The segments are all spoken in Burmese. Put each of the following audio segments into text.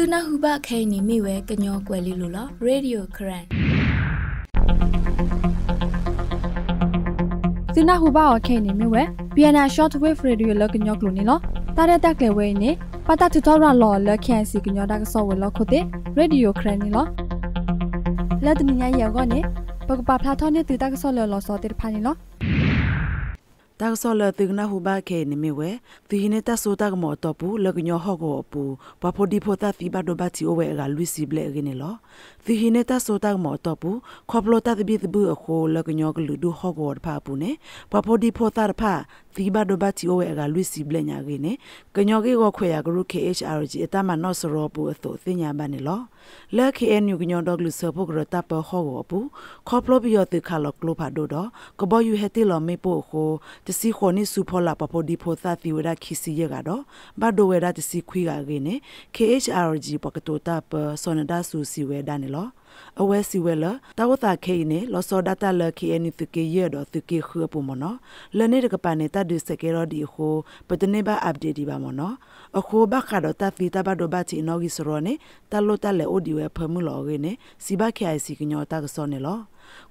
သူနာဟုဘခဲနီမိဝဲကညောကွယ်လေးလို့လားရေဒီယိုခရန်သူနာဟုဘအခဲနီမိဝဲ Vienna Shortwave Radio လကညောကလို့နီလားတာရတက်လေဝဲနေပတတူတော်ရလော်လက်ခန်စီကညောတာကဆော့ဝဲလောက်ခုတဲ့ရေဒီယိုခရန်နီလားလက်တမညာရောကနေပကပဖလာထောင်းနေတူတာကဆော့လော်လော်ဆော့တဲ့ဖာနီလားတာဆောလတုနာဟုဘာခဲနေမီဝဲသီနေတာဆိုတာကမောတော့ပူလကညောဟောကိုပူပဖိုဒီဖိုတာသီဘဒိုဘတ်တီအိုဝဲကလူစီဘလေရင်းလောသီနေတာဆိုတာကမောတော့ပူခေါပလိုတာသဘီသဘူအခိုလကညောကလူဒူဟောကိုဖာပူနေပဖိုဒီဖိုတာဖာသီဘဒိုဘတ်တီအိုဝဲကလူစီဘလေညာရင်းနေကညောကေကိုခွေရဂရု KHRG အတမနော့ဆရောပူအသောသိညာဘာနေလောလက်ခီအန်ယူကညောဒေါဂလူဆပုကရတပဟောဝပူခေါပလိုဘီယတခါလကလိုဖာဒိုဒကဘယူဟက်တီလမေပိုခိုတစီခိုနိစုဖောလာပပိုဒီဖိုသတိဝဒခီစီရကတော့ဘဒိုဝဒတစီခွီကရနေ KHRG ပကတိုတပစောနဒါဆူစီဝဒနေလောအဝဲစီဝဲလာတာဝတာခေနေလောစောဒတာလခေနီတကေရတော့တကေခရပမနော်လနေတကပနေတာဒုစကေရဒီခိုပတနေဘာအပ်ဒေဒီပါမနော်အခိုဘခါတော့တဖီတဘဒဘတိနော်ဂီစရောနေတလောတလေအိုဒီဝဲဖမှုလောရနေစီဘခေအိုင်စီကညောတာကစောနေလော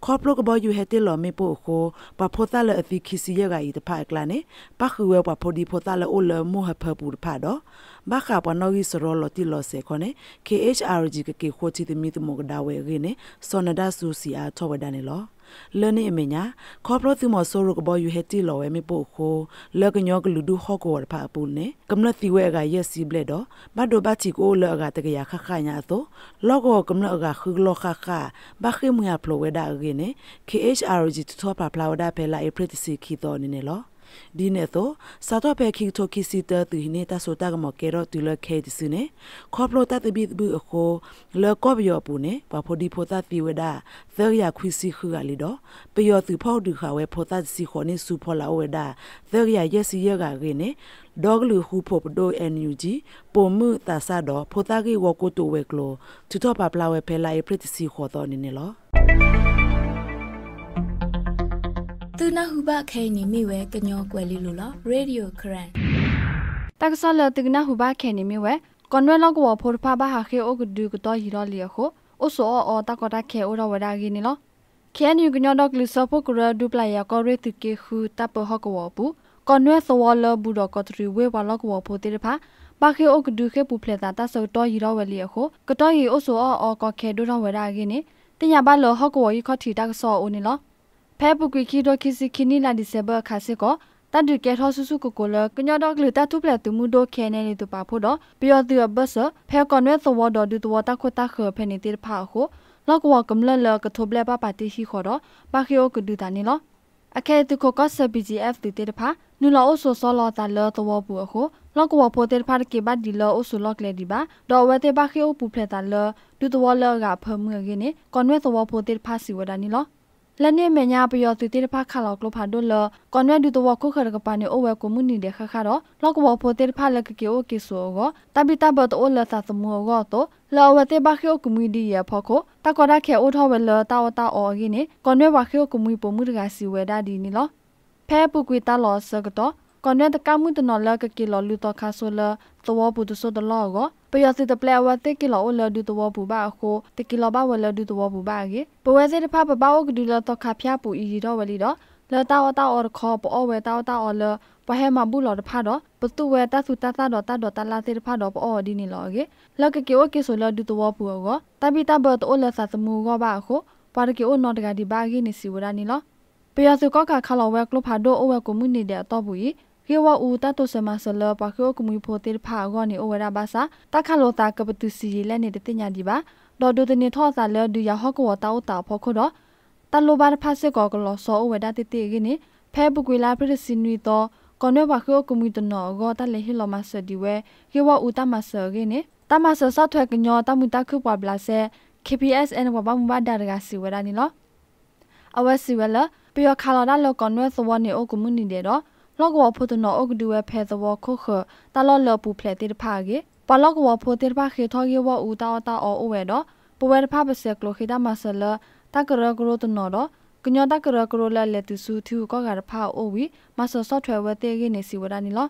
ခေါပလကဘယူဟဲတဲလော်မေပို့ကိုပဖိုသလအသီခီစီရဂါဤတဖက်ကလာနေပခဝဲပဖိုဒီဖိုသလအိုလမိုဟဖပူဖာတော့ဘခါပနော်ဂီစရောလတိလော်စေခနေ KHRG ကကေခိုတီတမီတမောကဒါဝဲရင်းနေစောနဒါဆူစီအားထောဝဒနေလောလနေအမညာခေါပရသူမဆိုရကဘောယူဟက်တီလော်ဝဲမပို့ခိုလကညောကလူဒူဟော့ကောဖာပူနေကမလသီဝဲကရက်စီဘလက်တော့ဘတ်ဒိုဘတ်ချီကိုလောကတကရခခညာသောလောကောကမလကခึกလောခခဘခိမူယဖလိုဝဲဒါဂေနေ KHRG တူထောပါဖလာဝဒါဖဲလာအပရတစီခီတော်နေနေလောဒီနေတော့စာတော့ပဲခိထိုခိစီတတူနေတာဆိုတာကမကေရတူလခဲဒီစနေခေါပလိုတတဘီဘူအခုလောကောဘယောပူနေပဖိုဒီဖိုသတိဝဒသေရခွီစီခူကလီတော့ပယောသူဖောက်ဒူခဝဲဖိုသစီခေါနေစုဖောလာဝဒသေရယစီယကရင်းနေဒေါဂလူဟူဖို့ပဒိုအန်ယူဂျီပုံမှုတဆာတော့ဖိုသကိဝကိုတိုဝဲကလိုသူတော့ပပလာဝဲဖဲလာပရစ်စီခေါ်တော့နေနေလောသူနာဟုဘခဲနေမိဝဲကညောကွယ်လီလိုလားရေဒီယိုခရန်တက္ကဆလသူနာဟုဘခဲနေမိဝဲကွန်ဝဲလောက်ကောဖော်ဖာဘာဟာခေအိုကဒူကတော့ဟီရောလီယခိုအိုဆောအော်တကောတာခဲအိုရဝဒါဂီနီလောခဲနီကညောတော့ကလီဆပိုကရဒူပလိုက်ယကောရေတိကေခုတပဟကောပူကွန်ဝဲဆောလဘူဒကတရီဝဲဝလောက်ကောဖိုတေဖာဘာခေအိုကဒူခေပူဖလက်တာတဆောတော့ဟီရောဝဲလီယခိုကတော့ဟီအိုဆောအော်ကခဲဒူရဝဒါဂီနီတင်ရပါလောဟကောယီခတိတက္ကဆောအိုနီလောဖဲပုကွီခီဒိုခီစီခီနီလာဒီစဘခါစေကိုတန်တူကဲထောဆူဆူကိုကိုလကညတော့ကလတတုပလက်တူမူဒိုခဲနေနေတူပါဖို့တော့ပြောသူဘဆဖဲကွန်ဝဲသဝဒဒူတဝတာခတာခဖဲနေတိဖာဟုလောက်ဝကမလလကထဘလက်ပါပါတိရှိခေါ်တော့ပါခီယိုကဒူတာနေလောအခဲသူကိုကဆဘီဂျီအက်တီတေတဖာနူလာအိုဆိုဆောလာတာလောတဝဘူအခုလောက်ဝပိုတေတဖာကေဘတ်ဒီလောအိုဆိုလောက်လေဒီပါဒေါ်ဝဲတေပါခီယိုပူဖလက်တာလောဒူတဝလောကဖမှုရင်းနေကွန်ဝဲသဝပိုတေတဖာစီဝဒနီလောและเนี่ยเมียประโยชน์ติดที่ภาคข่าวกลุ่มผ่านด้วยเลยก่อนเนี่ยดูตัวคู่เคยกับปานเนี่ยโอเวอร์กูมุนีเด็กค่ะเนาะเราก็บอกโพเตอร์ภาคเลยก็เกี่ยวกับสัวก็แต่บิดาเบอร์ตัวเลยสะสมหัวก็ตัวเราเวทีบ้าเขียวกูมีดีเยอะพอโคแต่ก็ได้แค่อุทธรเวลเลยตาตาออกินี่ก่อนเนี่ยบ้าเขียวกูมีปมุดกาสิเวดาดีนี่เนาะแพ้ปุกุยตาลอสก็ตัวကွန်ရက်တကမှုတနော်လကကီလောလူတော်ခါဆိုလသဝဘူးတဆိုတလောကိုပယောစီတပလဲဝတ်တကီလောလဒူတဝဘူးဘာခိုတကီလောဘဝလဒူတဝဘူးဘာကေပဝဲစေတဖပပဝကဒူလတော်ခါဖျားပူအီရီတော့ဝလီတော့လတာဝတာအော်ခေါ်ပေါ်ဝဲတာဝတာအော်လပဟဲမဘူးလော်တဖတော့ပသူဝဲတသုတသတော့တတော့တလာစေတဖတော့ပေါ်ဒီနေလောကေလကကီဝကေဆိုလဒူတဝဘူးကိုတပိတဘတ်အော်လသသမူကောဘာခိုပါရကီအော်နော်တကဒီဘာဂီနေစီဝရနီလောပယောစီကောကခါလောဝဲကလဖာဒိုအဝဲကိုမှုနေတဲ့အတော့ဘူးရေဝဦးတတ်တိုဆမဆလပခိုကမူဖိုတေဖာဂောနီအိုဝရာဘာစာတခါလောတာကပတူစီလက်နေတဲ့တင်ညာဒီပါဒေါ်ဒိုတနေထောစာလဲဒူယာဟောကဝတာဥတာဖောခိုတော့တလိုဘာဖာစစ်ကောကလောစောအိုဝဒတိတေကိနေဖဲပုကွေလာပရစီနီတော့ကောနဘခိုကမူတနောဂောတလေဟီလောမဆဒီဝဲရေဝဦးတမဆကိနေတမဆဆော့ထွက်ကညောတမူတခုပွားဘလာဆဲ KPS and ဝဘမဘဒါရကစီဝဒနီလောအဝစီဝလပြောခါလာလောကောနွဲသဝနေအိုကမူနီတဲ့တော့လောကဝဖုတနောအုတ်ဒူဝဖဲသဝခုခတလောလပူဖလက်တိဖာကေပလောကဝဖုတိဖာခေထောကေဝဥတာတာအောအဝဲတော့ပဝဲဖပစက်ကလိုခိဒမဆလတကရကရတနောတော့ကညောတကရကရလလက်သူစုသူကောကရဖာအိုဝီမဆဆော့ထွဲဝဲတေကေနေစီဝဒနီလော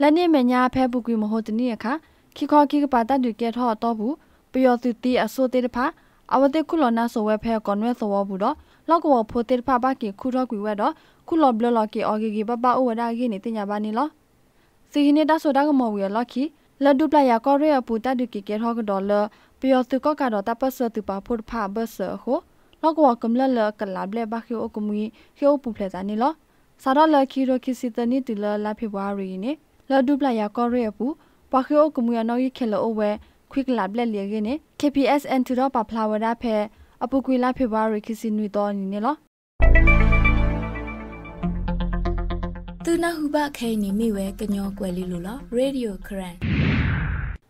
လက်နေမညာဖဲပုကွေမဟုတ်တနီအခါခိခောခိကပါတတူကေထောတော့ဘူးပျော်သူတီအစိုးတေတဖာအဝတိခုလောနာဆိုဝဲဖဲကွန်ဝဲဆိုဝဘူးတော့လောကဝဖိုတေတဖာဘကေခုတော့ကွေဝဲတော့ခုလော်ဘလလော်ကေအော်ဂီဂီဘဘအိုဝဒါဂီနေတင်ညာပါနေလောစီဟင်းနေတာဆိုတာကမော်ဝီလော်ခီလဒူပလယာကောရဲပူတာဒူကီကေထောကဒေါ်လာပီယောသူကကတော့တပတ်ဆတူပါဖို့ဖာဘဆဟိုလောကဝကမလလကလာဘလဘခိအိုကမူဟီအိုပူဖလက်တာနေလောစာရလခီရိုခီစီတနီတူလလာဖေဘဝရီနေလဒူပလယာကောရဲပူပခိအိုကမူယနော်ယခဲလောဝဲခွိကလာဘလက်လေကနေ KPSN တူတော့ပါဖလာဝဒါဖဲအပူကွေလာဖေဘဝရီခီစီနွေတော်နေလောသူနာဟုဘခဲနေမိဝဲကညောကွယ်လေးလို့လားရေဒီယိုခရန်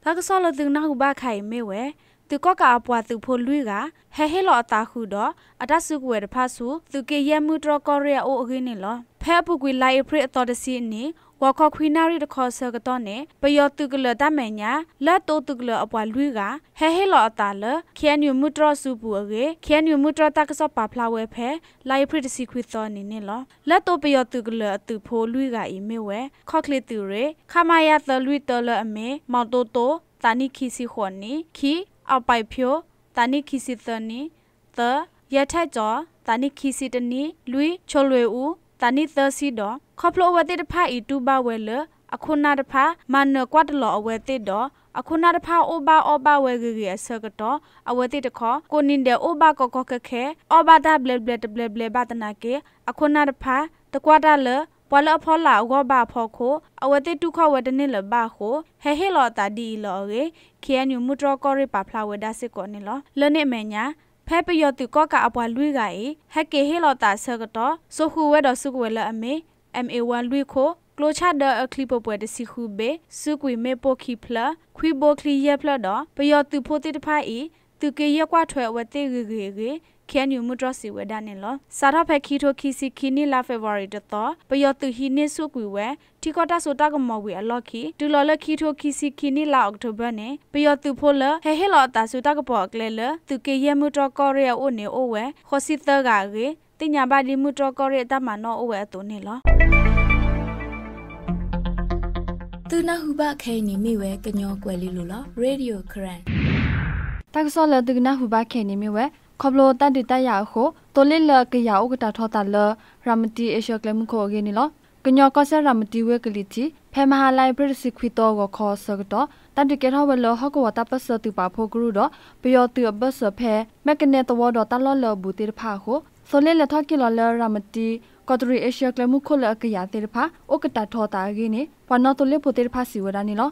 ဘာကဆောလသူနာဟုဘခိုင်မိဝဲသူကော့ကအပွားသူဖိုလွိကဟဲဟဲလော်အတာခုတော့အတဆုကွယ်တဖဆူသူကေရဲမှုတော်ကော်ရီယာအိုအခင်းနေလောဖဲပုကွေလိုက်ဖရစ်အတော်တစီနေဝါခေါခွေနာရီတခေါ်ဆကတော့နေပယောတုကလတမညာလတ်တိုတုကလအပွားလွိကဟဲဟဲလော်အတာလခဲနျူမှုတော်ဆူပူအကေခဲနျူမှုတော်တကဆော့ပါဖလာဝဲဖဲလိုက်ဖရစ်တစီခွေတော်နေနေလောလတ်တိုပယောတုကလအသူဖိုလွိကအီမေဝဲခေါကလတူရေခမာယာတလွိတော်လအမေမောင်တိုတိုတာနိခီစီခွန်နီခီအောက်ပိုက်ဖြိုတာနိခိစီတနိတယထကြောတာနိခိစီတနိလွိချိုလွေဦးတာနိသစီတော့ခေါပလိုအဝတိတဖာဤတူဘဝဲလအခုနာတဖာမနကွတ်တလောအဝဲတိတော့အခုနာတဖာအိုဘာအိုဘာဝဲဂီဂီအစကတော့အဝဲတိတခေါကိုနင်းတဲ့အိုဘာကောကောကခဲအိုဘာဒါဘလက်ဘလက်ဘလက်ဘလက်ဘာတနာကေအခုနာတဖာတကွာတာလောပလဖောလာဂောဘာဖောခိုအဝတိတုခဝဒနိလဘာခိုဟဲဟေလောတာဒီလောရေခေနယူမူတရကောရပါဖလာဝဒါစစ်ကောနိလောလနိမေညာဖဲပယောတိကောကအပွားလွိကအေဟက်ကေဟေလောတာဆကတော့စခုဝဲတော်စုကွယ်လအမေ MA1 လွိခိုကလိုချာဒအခလီပပွဲတစီခုဘေစုကွေမေပိုခိဖလာခွိဘိုခလီယက်ဖလာတော့ပယောတိဖိုတိတဖိုင်ဤသူကေရက်ကွာထွဲဝတိဂေဂေဂေခဲနျူမူဒရစီဝဲဒါနေလောစာရဖက်ခီထိုခီစီခီနီလာဖေဗရီတတော်ပယောတူဟီနေဆုကွေဝဲတီကောတာဆိုတာကမော်ဝေအလော့ခီဒူလော်လခီထိုခီစီခီနီလာအောက်တိုဘာနေပယောတူဖိုလဟဲဟဲလော်တာဆိုတာကပေါ်ကလဲလသူကေယမူဒရကောရီယအိုနေအိုဝဲခိုစီသဂါဂေတင်ညာဘာဒီမူဒရကောရီအတမနောအိုဝဲအတူနေလောသူနာဟုဘခဲနေမိဝဲကညောွယ်လေးလို့လားရေဒီယိုခရန်တက်ဆောလသူနာဟုဘခဲနေမိဝဲခဘလိုတန်တီတရအခုတိုလစ်လကရဥကတာထောတာလရမတီအရှေကလမခိုဂေနီလောကညောကဆရမတီဝဲကလီတီဖဲမဟာလိုက်ပရစီခွီတောကိုခောဆကတော့တန်တီကေထောဘလဟကဝတာပစတူပါဖိုဂရုတော့ပယောတူဘဆဖဲမက်ကနေတဝတော့တလလဘူတီဖာခုဆိုလစ်လထကီလလရမတီကတရီအရှေကလမခိုလကရတီဖာဥကတာထောတာဂေနီပနောတိုလစ်ဘူတီဖာစီဝဒနီလော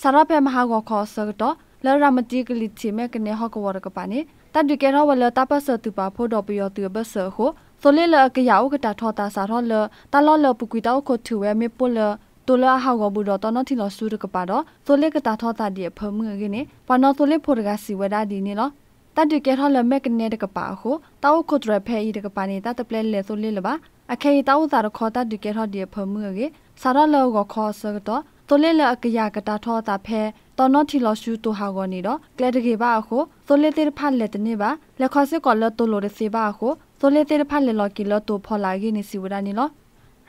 စရဖဲမဟာကိုခောဆကတော့လရမတီကလီတီမက်ကနေဟကဝရကပါနီတတ်ဒီကေရောဝလတပစတူပါဖို့တော့ပျော်သူဘဆခုဆိုလေလကရအုကတာထောတာစာထောလတလောလပူကွီတောက်ကိုထူဝဲမေပိုလတိုလာဟောက်ဘူတော့တနတိလဆူရကပါတော့ဆိုလေကတာထောတာဒီဖမှုကင်းနေပနောဆိုလေဖို့ရကစီဝဒါဒီနေလောတတ်ဒီကေထောလမက်ကနေတကပါခုတောက်ကိုဒရဖဲဤတကပါနေတတ်ပလဲလေဆိုလေလပါအခေတောက်စာရခေါ်တတ်ဒီကေထောဒီဖမှုကင်းစာရလောကခေါ်စကတော့တိုလေလကရကတာထောတာဖဲတနတိလဆူတူဟာကောနေတော့ကလက်တကေပါခုဆိုလေတေဖတ်လက်တနေပါလက်ခေါ်စစ်ကောလတ်တိုလိုရစေပါအခုဆိုလေတေဖတ်လက်လော်ကီလော်တိုဖော်လာကင်းနေစီဝဒနီလော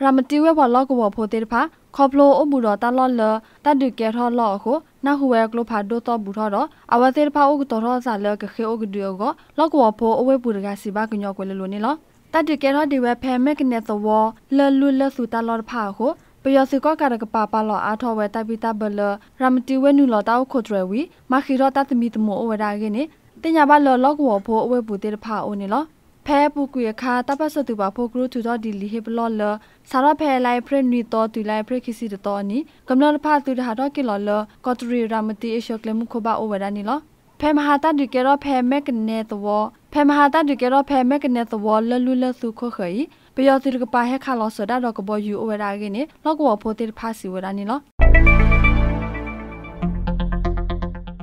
ရမတီဝဲဘလော့ကဘောဖိုတေဖာခေါပလိုအမှုတော်တလော်လတတ်ဒူကဲထော်လော်အခုနဟူဝဲကလိုဖာဒိုတော့ဘူးထော်တော့အဝသေးဖာဥကတော်တော်စာလကခေဥကဒီယောကလော့ကဘောဖိုအဝဲပူတကစီပါကညော့ကွယ်လို့နေလောတတ်ဒူကဲထော်ဒီဝဲဖဲမက်ကနေသဝလလူလဆူတလော်ဖာအခုယောစုကကရကပါပါလောအာထောဝဲတိုက်ပိတဘလရမတီဝဲနူလောတောက်ခုထရဝီမခိရောတသမီတမောဝဒါကိနေတင်ညာဘလောလောကဝဖို့အဝဲပူတေတဖာအိုနေလောဖဲပူကွေခါတပတ်စတူပါဖိုကရုထူတော့ဒီလီဟေဘလောလဆာရဖဲလိုက်ဖရနီတော့တူလိုက်ဖရခီစီတော့နီကမ္လလဖာတူဒါတော့ကီလောလကော်တရီရမတီအရှောကလမှုခဘအိုဝဒါနီလောဖဲမဟာတဒီကေရောဖဲမက်ကနေသဝဖဲမဟာတဒီကေရောဖဲမက်ကနေသဝလလူလစုခခီပယောတိရကပါဟက်ခါလောဆဒါတော့ကဘောယူအဝရာကင်းနေလောက်ကောဖိုတိဖာစီဝရာနေလော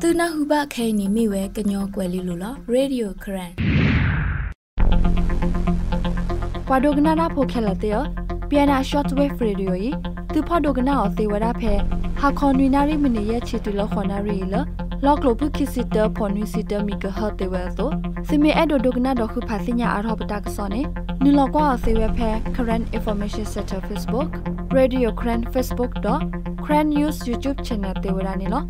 သူနာဟုဘခဲနေမိဝဲကညောကွယ်လေးလို့လားရေဒီယိုခရန်ပဒုကနာရာဖိုခဲလက်တဲ့ပီယနာရှော့ဝေ့ဖရေဒီယိုဤသူဖဒုကနာအသေးဝရဖဲဟာခွန်နီနာရီမနီရဲ့ချီတူလခွန်နာရီလောလော့ကလိုပုခိစီတဖော်နီစီတမီကဟတ်တေဝဲဆိုစီမီအဲ့ဒိုဒုကနာဒိုခုဖာစညာအရောပတာကဆောနေနီလောကွာဆေဝဲဖဲ current information center facebook radio current facebook.current news youtube channel တေဝရာနေလော